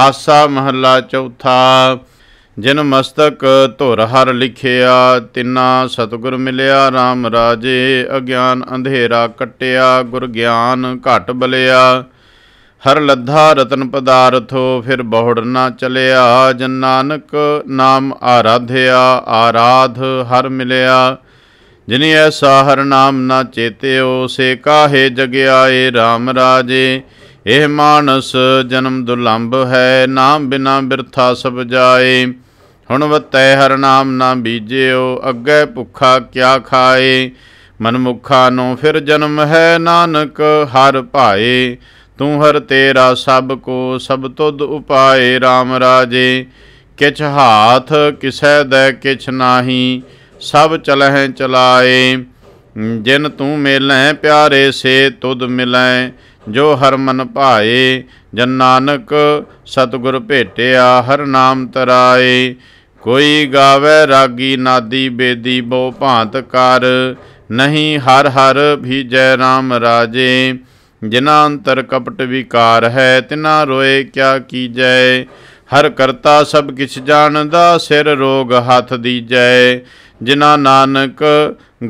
ਆਸਾ ਮਹੱਲਾ ਚੌਥਾ ਜਿਨ ਮਸਤਕ ਧੁਰ ਹਰ ਲਿਖਿਆ ਤਿਨਾ ਸਤਗੁਰ ਮਿਲਿਆ RAM ਰਾਜੇ ਅਗਿਆਨ ਅੰਧੇਰਾ ਕਟਿਆ ਗੁਰ ਗਿਆਨ ਘਟ ਬਲਿਆ ਹਰ ਲੱਧਾ ਰਤਨ ਪਦਾਰਥੋ ਫਿਰ ਬਹੁੜ ਨਾ ਚਲਿਆ ਜਨ ਨਾਨਕ ਨਾਮ ਆਰਾਧਿਆ ਆਰਾਧ ਹਰ ਮਿਲਿਆ ਜਿਨੇ ਐਸਾ ਹਰ ਨਾਮ ਨਾ ਚੇਤਿਓ ਸੇ ਕਾਹੇ ਜਗਿਆਏ RAM ਰਾਜੇ ਇਹ ਮਾਨਸ ਜਨਮ ਦੁਲੰਭ ਹੈ ਨਾਮ ਬਿਨਾ ਬਿਰਥਾ ਸਭ ਜਾਏ ਹੁਣ ਵਤੈ ਹਰ ਨਾਮ ਨਾ ਬੀਜਿਓ ਅੱਗੇ ਭੁੱਖਾ ਕਿਆ ਖਾਏ ਮਨ ਮੁੱਖਾ ਨੂੰ ਫਿਰ ਜਨਮ ਹੈ ਨਾਨਕ ਹਰ ਭਾਏ ਤੂੰ ਹਰ ਤੇਰਾ ਸਭ ਕੋ ਸਭ ਤੁਧ ਉਪਾਏ RAM ਰਾਜੇ ਕਿਛ ਹਾਥ ਕਿਸੈ ਦੇ ਕਿਛ ਨਾਹੀ ਸਭ ਚਲਹਿ ਚਲਾਏ ਜਿਨ ਤੂੰ ਮੇਲੈ ਪਿਆਰੇ ਸੇ ਤੁਧ ਮਿਲੈ ਜੋ ਹਰ ਮਨ ਭਾਏ ਜਨ ਨਾਨਕ ਸਤਗੁਰ ਭੇਟਿਆ ਹਰ ਨਾਮ ਤਰਾਏ ਕੋਈ ਗਾਵੇ ਰਾਗੀ ਨਾਦੀ ਬੇਦੀ ਬੋ ਭਾਂਤ ਕਰ ਨਹੀਂ ਹਰ ਹਰ ਵੀ ਜੈ ਰਾਮ ਰਾਜੇ ਜਿਨਾ ਅੰਤਰ ਕਪਟ ਵਿਕਾਰ ਹੈ ਤਿਨਾ ਰੋਏ ਕਿਆ ਕੀਜੈ ਹਰ ਕਰਤਾ ਸਭ ਕਿਛ ਜਾਣਦਾ ਸਿਰ ਰੋਗ ਹੱਥ ਦੀਜੈ ਜਿਨਾ ਨਾਨਕ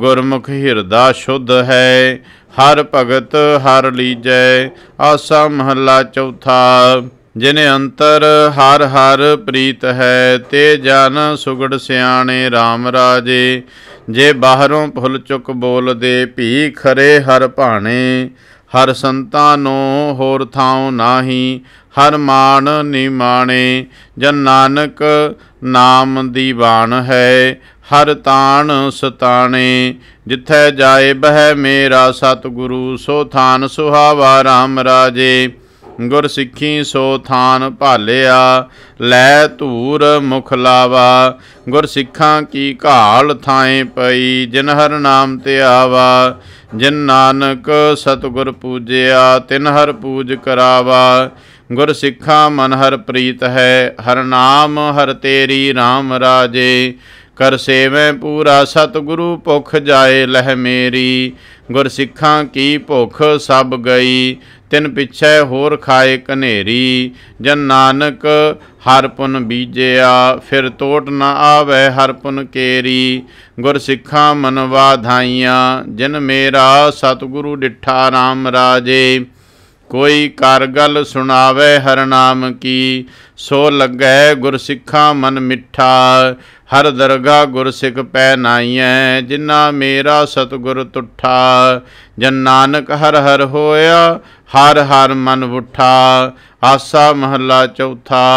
ਗੁਰਮੁਖ ਹਿਰਦਾ ਸ਼ੁੱਧ ਹੈ ਹਰ ਭਗਤ ਹਰ ਲੀਜੈ ਆਸਾ ਮਹੱਲਾ ਚੌਥਾ ਜਿਨੇ ਅੰਤਰ ਹਰ ਹਰ ਪ੍ਰੀਤ ਹੈ ਤੇ ਜਨ ਸੁਗੜ ਸਿਆਣੇ RAM ਰਾਜੇ ਜੇ ਬਾਹਰੋਂ ਭੁੱਲ ਚੁੱਕ ਬੋਲਦੇ ਭੀ ਖਰੇ ਹਰ ਭਾਣੇ ਹਰ ਸੰਤਾਂ ਨੂੰ ਹੋਰ ਥਾਉ ਨਾਹੀ ਹਰ ਮਾਨ ਨਿਮਾਣੇ ਜਨ ਨਾਨਕ ਨਾਮ ਦੀਵਾਨ ਹੈ ਹਰ ਤਾਣ ਸਤਾਣੇ ਜਿੱਥੈ ਜਾਏ ਬਹਿ ਮੇਰਾ ਸਤਿਗੁਰੂ ਸੋ ਥਾਨ ਸੁਹਾਵਾ RAM ਰਾਜੇ ਗੁਰ ਸਿੱਖੀ ਸੋ ਥਾਨ ਭਾਲਿਆ ਲੈ ਧੂਰ ਮੁਖ ਲਾਵਾ ਗੁਰ ਸਿੱਖਾਂ ਕੀ ਘਾਲ ਥਾਏ ਪਈ ਜਿਨ ਹਰ ਨਾਮ ਤੇ ਆਵਾ ਜਿਨ ਨਾਨਕ ਸਤਿਗੁਰ ਪੂਜਿਆ ਤਿਨ ਹਰ ਪੂਜ ਕਰਾਵਾ ਗੁਰ ਸਿੱਖਾਂ ਮਨ ਹਰ ਪ੍ਰੀਤ ਹੈ ਹਰ ਨਾਮ ਹਰ ਤੇਰੀ RAM ਰਾਜੇ ਕਰ ਸੇਵੈ ਪੂਰਾ ਸਤਿਗੁਰੂ ਭੁਖ ਜਾਏ ਲਹਿ ਮੇਰੀ ਗੁਰ ਸਿੱਖਾਂ ਕੀ ਭੁਖ ਸਭ ਗਈ ਤਿਨ ਪਿਛੈ ਹੋਰ ਖਾਏ ਕਨੇਰੀ ਜਨ ਨਾਨਕ ਹਰ ਪੁਨ ਬੀਜਿਆ ਫਿਰ ਤੋਟ ਨ ਆਵੇ ਹਰ ਪੁਨ ਕੇਰੀ ਗੁਰ ਸਿੱਖਾਂ ਮਨ ਵਾਧਾਈਆਂ ਜਿਨ ਮੇਰਾ ਸਤਿਗੁਰੂ ਡਿਠਾ RAM ਰਾਜੇ ਕੋਈ ਕਾਰਗਲ ਸੁਣਾਵੇ ਹਰਨਾਮ ਕੀ ਸੋ ਲੱਗੈ ਗੁਰ ਸਿੱਖਾਂ ਮਨ ਮਿੱਠਾ ਹਰ ਦਰਗਾ ਗੁਰ ਸਿੱਖ ਪੈ ਨਾਈਐ ਜਿਨ੍ਹਾਂ ਮੇਰਾ ਸਤਗੁਰ ਤੁਠਾ ਜਨ ਨਾਨਕ ਹਰ ਹਰ ਹੋਇਆ ਹਰ ਹਰ ਮਨ ਉਠਾ ਆਸਾ ਮਹੱਲਾ ਚੌਥਾ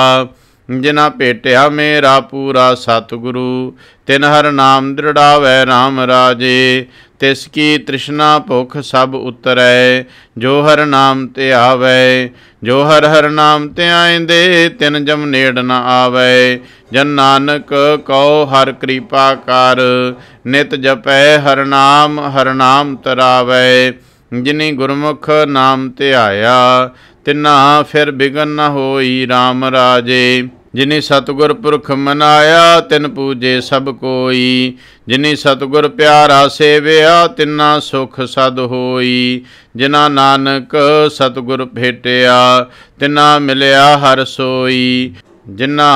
ਜਿਨਾਂ ਭੇਟਿਆ ਮੇਰਾ ਪੂਰਾ ਸਤਗੁਰੂ ਤਿਨ ਹਰ ਨਾਮ ਦ੍ਰਿੜਾਵੈ RAM ਰਾਜੇ ਤਿਸ ਕੀ ਤ੍ਰਿਸ਼ਨਾ ਭੁਖ ਸਭ ਉਤਰੈ ਜੋ ਹਰ ਨਾਮ ਤੇ ਆਵੈ ਜੋ ਹਰ ਹਰ ਨਾਮ ਤੇ ਆਇਂਦੇ ਤਿਨ ਜਮ ਨੇੜ ਨ ਆਵੈ ਜਨ ਨਾਨਕ ਕਉ ਹਰ ਕਿਰਪਾ ਕਰ ਨਿਤ ਜਪੈ ਹਰ ਨਾਮ ਹਰ ਨਾਮ ਤਰਾਵੈ ਜਿਨੀ ਗੁਰਮੁਖ ਨਾਮ ਤੇ ਆਇਆ ਤਿਨਾ ਫਿਰ ਬਿਗਨ ਨ ਹੋਈ RAM ਰਾਜੇ ਜਿਨੇ ਸਤਗੁਰ ਪੁਰਖ ਮਨਾਇਆ ਤਿਨ ਪੂਜੇ ਸਭ ਕੋਈ ਜਿਨੇ ਸਤਗੁਰ ਪਿਆਰਾ ਸੇਵਿਆ ਤਿਨਾ ਸੁਖ ਸਦ ਹੋਈ ਜਿਨਾ ਨਾਨਕ ਸਤਗੁਰ ਭੇਟਿਆ ਤਿਨਾ ਮਿਲਿਆ ਹਰ ਸੋਈ ਜਿਨਾ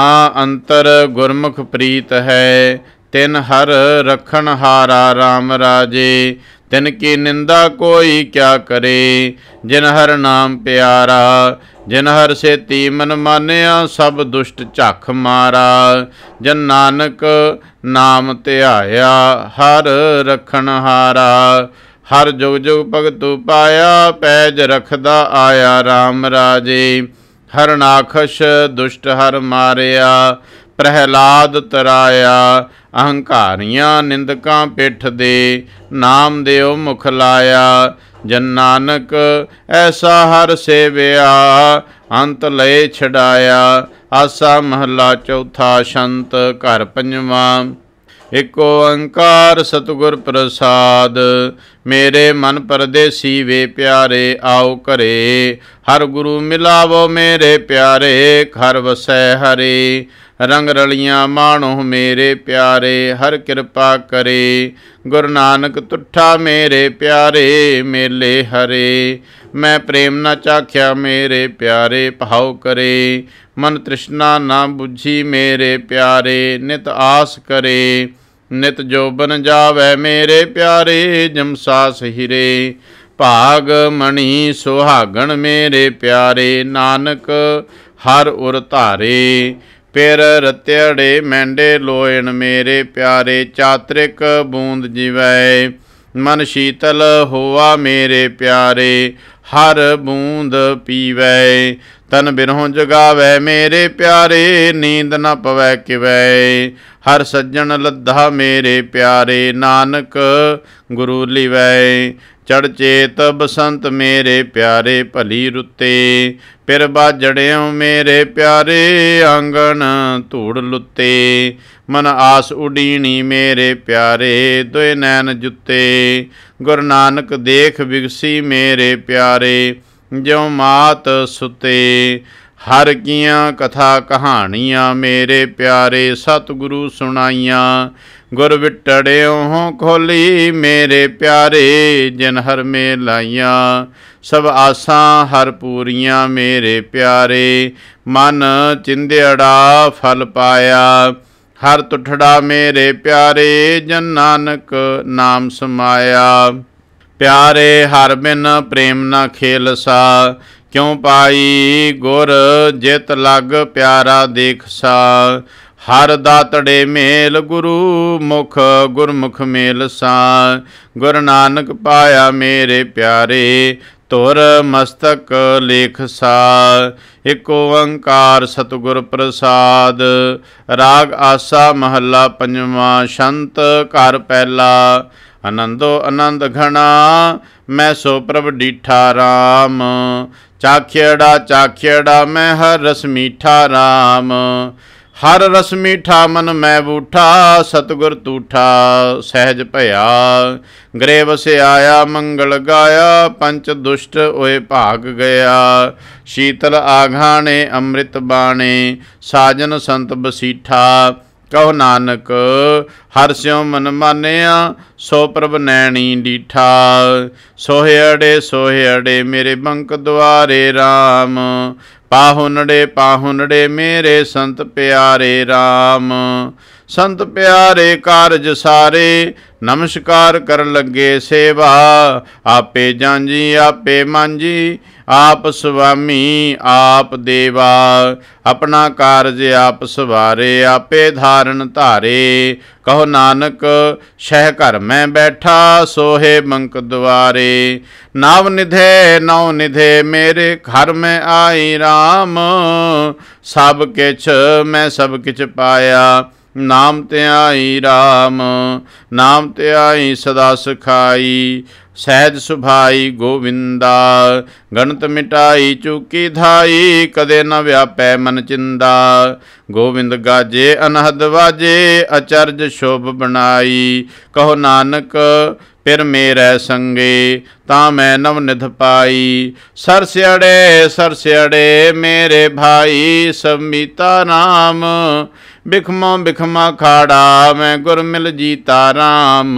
ਅੰਤਰ ਗੁਰਮੁਖ ਪ੍ਰੀਤ ਹੈ ਤਿਨ ਹਰ ਰਖਣ ਹਾਰਾ RAM ਰਾਜੇ ਤਿਨ ਕੀ ਨਿੰਦਾ ਕੋਈ ਕਿਆ ਕਰੇ ਜਿਨ ਹਰ ਨਾਮ ਪਿਆਰਾ ਜਿਨ ਹਰ ਸੇ ਤੀ ਮਨ ਮਾਨਿਆ ਸਭ ਦੁਸ਼ਟ ਝੱਖ ਮਾਰਾ ਜਨ ਨਾਨਕ ਨਾਮ ਧਿਆਇਆ ਹਰ ਰਖਣ ਹਾਰਾ ਹਰ ਜੁਗ ਜੁਗ ਭਗਤੂ ਪਾਇਆ ਪੈਜ ਰਖਦਾ ਆਇਆ RAM ਰਾਜੇ ਹਰਨਾਖਸ਼ ਦੁਸ਼ਟ ਹਰ ਮਾਰਿਆ ਪ੍ਰਹਿਲਾਦ ਤਰਾਇਆ ਅਹੰਕਾਰੀਆਂ ਨਿੰਦਕਾਂ ਪਿੱਠ ਦੇ ਨਾਮ ਦਿਓ ਮੁਖ ਲਾਇਆ ਜਨ ਨਾਨਕ ਐਸਾ ਹਰ ਸੇਵਿਆ ਅੰਤ ਲੈ ਛਡਾਇਆ ਆਸਾ ਮਹਲਾ ਚੌਥਾ ਸ਼ੰਤ ਘਰ ਪੰਜਵਾਂ ਇਕ ਓੰਕਾਰ ਸਤਿਗੁਰ ਪ੍ਰਸਾਦ ਮੇਰੇ ਮਨ ਪਰਦੇਸੀ ਵੇ ਪਿਆਰੇ ਆਓ ਘਰੇ ਹਰ ਗੁਰੂ ਮਿਲਾਵੋ ਮੇਰੇ ਪਿਆਰੇ ਘਰ ਵਸੈ ਹਰੇ ਰੰਗ ਰਲੀਆਂ ਮਾਣੋ ਮੇਰੇ ਪਿਆਰੇ ਹਰ ਕਿਰਪਾ ਕਰੇ ਗੁਰੂ ਨਾਨਕ ਤੁਠਾ ਮੇਰੇ ਪਿਆਰੇ ਮੇਲੇ ਹਰੇ ਮੈਂ ਪ੍ਰੇਮ ਨਾ ਚਾਖਿਆ ਮੇਰੇ ਪਿਆਰੇ ਭਾਉ ਕਰੇ ਮਨ ਤ੍ਰਿਸ਼ਨਾ ਨਾ 부ਝੀ ਮੇਰੇ ਪਿਆਰੇ ਨਿਤ ਆਸ ਕਰੇ ਨਿਤ ਜੋਬਨ ਜਾਵੇ ਮੇਰੇ ਪਿਆਰੇ ਜਮਸਾਸ ਹਿਰੇ ਭਾਗ ਮਣੀ ਸੁਹਾਗਣ ਮੇਰੇ ਪਿਆਰੇ ਨਾਨਕ ਹਰ ਉਰ ਧਾਰੇ ਪਿਰ ਰਤਿਆੜੇ ਮੈਂਡੇ ਲੋਇਣ ਮੇਰੇ ਪਿਆਰੇ ਚਾਤ੍ਰਿਕ ਬੂੰਦ ਜਿਵੈ ਮਨ ਸ਼ੀਤਲ ਹੋਆ ਮੇਰੇ ਪਿਆਰੇ ਹਰ ਬੂੰਦ ਪੀਵੈ ਤਨ ਬਿਰਹੋਂ ਜਗਾਵੇ ਮੇਰੇ ਪਿਆਰੇ ਨੀਂਦ ਨਾ ਪਵੈ ਕਿਵੈ ਹਰ ਸੱਜਣ ਲੱਧਾ ਮੇਰੇ ਪਿਆਰੇ ਨਾਨਕ ਗੁਰੂ ਲਿਵੈ ਚੜ ਚੇਤ ਬਸੰਤ ਮੇਰੇ ਪਿਆਰੇ ਭਲੀ ਰੁੱਤੇ ਫਿਰ ਬਾਜੜਿਓ ਮੇਰੇ ਪਿਆਰੇ ਆਂਗਣ ਧੂੜ ਲੁੱਤੇ ਮਨ ਆਸ ਉਡੀਣੀ ਮੇਰੇ ਪਿਆਰੇ ਦੁਇ ਨੈਣ ਜੁੱਤੇ ਗੁਰੂ ਨਾਨਕ ਦੇਖ ਵਿਗਸੀ ਮੇਰੇ ਪਿਆਰੇ ਜਿਉ ਮਾਤ ਸੁਤੇ ਹਰ ਕੀਆਂ ਕਥਾ ਕਹਾਣੀਆਂ ਮੇਰੇ ਪਿਆਰੇ ਸਤਿਗੁਰੂ ਸੁਣਾਈਆਂ ਗੁਰ ਵਿਟੜਿਓ ਖੋਲੀ ਮੇਰੇ ਪਿਆਰੇ ਜਿਨ ਹਰ ਮੇ ਲਾਈਆਂ ਸਭ ਆਸਾਂ ਹਰ ਪੂਰੀਆਂ ਮੇਰੇ ਪਿਆਰੇ ਮਨ ਚਿੰਦਿੜਾ ਫਲ ਪਾਇਆ ਹਰ ਟੁੱਟੜਾ ਮੇਰੇ ਪਿਆਰੇ ਜਨ ਨਾਨਕ ਨਾਮ ਸਮਾਇਆ ਪਿਆਰੇ ਹਰ ਬਿਨ ਪ੍ਰੇਮ ਨਾ ਖੇਲਸਾ ਕਿਉ ਪਾਈ ਗੁਰ ਜਿਤ ਲਗ ਪਿਆਰਾ ਦੇਖਸਾ ਹਰ ਦਾਤੜੇ ਮੇਲ ਗੁਰੂ ਮੁਖ ਗੁਰਮੁਖ ਮੇਲ ਸਾ ਗੁਰ ਨਾਨਕ ਪਾਇਆ ਮੇਰੇ ਪਿਆਰੇ ਤੁਰ ਮਸਤਕ ਲੇਖ ਸਾ ਇਕ ਓੰਕਾਰ ਸਤਿਗੁਰ ਪ੍ਰਸਾਦ ਰਾਗ ਆਸਾ ਮਹੱਲਾ ਪੰਜਵਾਂ ਸ਼ੰਤ ਘਰ ਪਹਿਲਾ ਆਨੰਦੋ ਆਨੰਦ ਘਣਾ ਮੈਂ ਸੋ ਪ੍ਰਭ ਡੀਠਾ RAM ਚਾਖੇੜਾ ਚਾਖੇੜਾ ਮੈਂ ਹਰ ਰਸ ਮੀਠਾ RAM ਹਰ ਰਸ ਮੀਠਾ ਮਨ ਮੈਂ ਬੂਠਾ ਸਤਗੁਰ ਤੂਠਾ ਸਹਿਜ ਭਇਆ ਗਰੇ ਵਸੇ ਆਇਆ ਮੰਗਲ ਗਾਇਆ ਪੰਚ ਦੁਸ਼ਟ ਓਏ ਭਾਗ ਗਿਆ ਸ਼ੀਤਲ ਆਘਾਣੇ ਅੰਮ੍ਰਿਤ ਬਾਣੇ ਸਾਜਨ ਸੰਤ ਬਸੀਠਾ ਕਹ ਨਾਨਕ ਹਰਿ ਸਿਉ ਮਨ ਮਾਨਿਆ ਸੋ ਪ੍ਰਭ ਨੈਣੀ ਡੀਠਾ ਸੋਹਿੜੇ ਸੋਹਿੜੇ ਮੇਰੇ ਬੰਕ ਦੁਆਰੇ RAM ਪਾਹੁਨੜੇ ਪਾਹੁਨੜੇ ਮੇਰੇ ਸੰਤ ਪਿਆਰੇ RAM ਸੰਤ ਪਿਆਰੇ ਕਾਰਜ ਸਾਰੇ ਨਮਸਕਾਰ ਕਰਨ ਲੱਗੇ ਸੇਵਾ ਆਪੇ ਜਾਂਜੀ ਆਪੇ ਮਾਂਜੀ ਆਪ ਸੁਆਮੀ ਆਪ ਦੇਵਾ ਆਪਣਾ ਕਾਰਜ ਆਪ ਸਵਾਰੇ ਆਪੇ ਧਾਰਨ ਧਾਰੇ ਕਹੋ ਨਾਨਕ ਸ਼ਹਿ ਘਰ ਮੈਂ ਬੈਠਾ ਸੋਹੇ ਮੰਕ ਦੁਆਰੇ ਨਾਮ ਨਿਧੇ ਨਉ ਨਿਧੇ ਮੇਰੇ ਘਰ ਮੈਂ ਆਈ RAM ਸਭ ਕਿਛ ਮੈਂ ਸਭ ਕਿਛ ਪਾਇਆ ਨਾਮ ਧਿਆਈ RAM ਨਾਮ ਧਿਆਈ ਸਦਾ ਸਖਾਈ ਸਹਿਜ ਸੁਭਾਈ ਗੋਵਿੰਦਾ ਗਣਤ ਮਿਟਾਈ ਚੁੱਕੀ ਧਾਈ ਕਦੇ ਨ ਵਿਆਪੈ ਮਨ ਚਿੰਦਾ ਗੋਵਿੰਦ ਗਾਜੇ ਅਨਹਦ ਵਾਜੇ ਅਚਰਜ ਸ਼ੋਭ ਬਣਾਈ ਕਹੋ ਨਾਨਕ ਪਿਰ ਮੇਰੇ ਸੰਗੇ ਤਾਂ ਮੈਂ ਨਵ ਨਿਧ ਪਾਈ ਸਰਸਿਆੜੇ ਸਰਸਿਆੜੇ ਮੇਰੇ ਭਾਈ ਸਮੀਤਾ ਨਾਮ ਬਿਖਮਾ ਬਿਖਮਾ ਖਾੜਾ ਮੈਂ ਗੁਰ ਮਿਲ ਜੀਤਾ RAM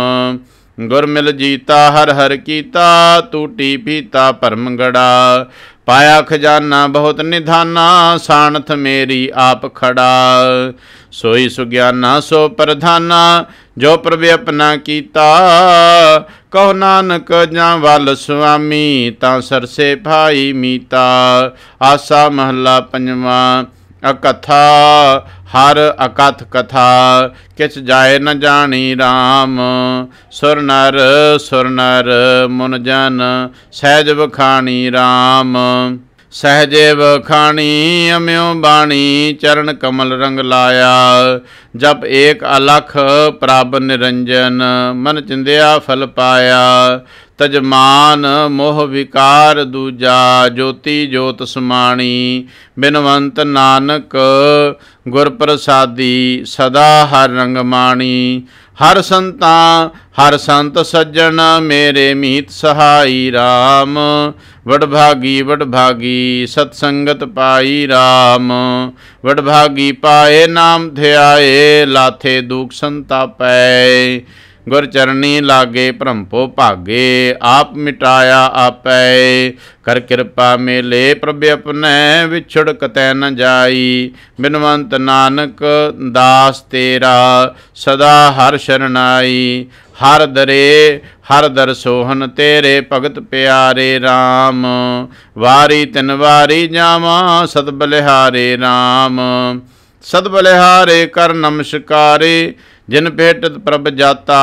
ਗੁਰ ਮਿਲ ਜੀਤਾ ਹਰ ਹਰ ਕੀਤਾ ਟੂਟੀ ਪੀਤਾ ਪਰਮ ਗੜਾ ਪਾਇਆ ਖਜ਼ਾਨਾ ਬਹੁਤ ਨਿਧਾਨਾ ਸਾਨਥ ਮੇਰੀ ਆਪ ਖੜਾ ਸੋਈ ਸੁਗਿਆਨਾ ਸੋ ਪ੍ਰਧਾਨਾ ਜੋ ਪ੍ਰਭ ਆਪਣਾ ਕੀਤਾ ਕਹੋ ਨਾਨਕ ਜਾਂ ਵੱਲ ਸੁਆਮੀ ਤਾਂ ਸਰਸੇ ਭਾਈ ਮੀਤਾ ਆਸਾ ਮਹੱਲਾ ਪੰਜਵਾਂ ਅਕਥਾ ਹਰ ਅਕਥ ਕਥਾ ਕਿਛ ਜਾਏ ਨ ਜਾਣੀ RAM ਸੁਰ ਨਰ ਸੁਰ ਨਰ ਮਨ ਜਨ ਸਹਿਜ ਬਖਾਣੀ RAM ਸਹਜੇ ਵਖਾਣੀ ਅਮਿਓ ਬਾਣੀ ਚਰਨ ਕਮਲ ਰੰਗ ਲਾਇਆ ਜਪ ਏਕ ਅਲਖ ਪ੍ਰਭ ਨਿਰੰਜਨ ਮਨ ਚਿੰਦਿਆ ਫਲ ਪਾਇਆ ਤਜਮਾਨ ਮੋਹ ਵਿਕਾਰ ਦੂਜਾ ਜੋਤੀ ਜੋਤ ਸਮਾਣੀ ਬਿਨਵੰਤ ਨਾਨਕ ਗੁਰ ਪ੍ਰਸਾਦੀ ਸਦਾ ਹਰ ਰੰਗ ਮਾਣੀ ਹਰ ਸੰਤਾ ਹਰ ਸੰਤ ਸੱਜਣ ਮੇਰੇ ਮੀਤ ਸਹਾਈ RAM ਵਡਭਾਗੀ ਵਡਭਾਗੀ ਸਤ ਸੰਗਤ ਪਾਈ RAM ਵਡਭਾਗੀ ਪਾਏ ਨਾਮ ਧਿਆਏ ਦੇ ਲਾਥੇ ਦੁਖ ਸੰਤਾਪੈ ਗੁਰ ਚਰਨੀ ਲਾਗੇ ਭ੍ਰਮਪੋ ਭਾਗੇ ਆਪ ਮਿਟਾਇਆ ਆਪੈ ਕਰ ਕਿਰਪਾ ਮੇਲੇ ਪ੍ਰਭ ਆਪਣੈ ਵਿਛੜ ਕਤੈ ਨ ਜਾਈ ਬਿਨਵੰਤ ਨਾਨਕ ਦਾਸ ਤੇਰਾ ਸਦਾ ਹਰ ਸ਼ਰਨਾਈ ਹਰ ਦਰੇ ਹਰ ਦਰ ਸੋਹਨ ਤੇਰੇ ਭਗਤ ਪਿਆਰੇ RAM ਵਾਰੀ ਤਿਨ ਵਾਰੀ ਜਾਵਾਂ ਸਤ ਬਲਿਹਾਰੇ RAM ਸਦ ਬਲਿਹਾਰੇ ਕਰ ਨਮਸਕਾਰੇ ਜਿਨ ਭੇਟ ਪ੍ਰਭ ਜਾਤਾ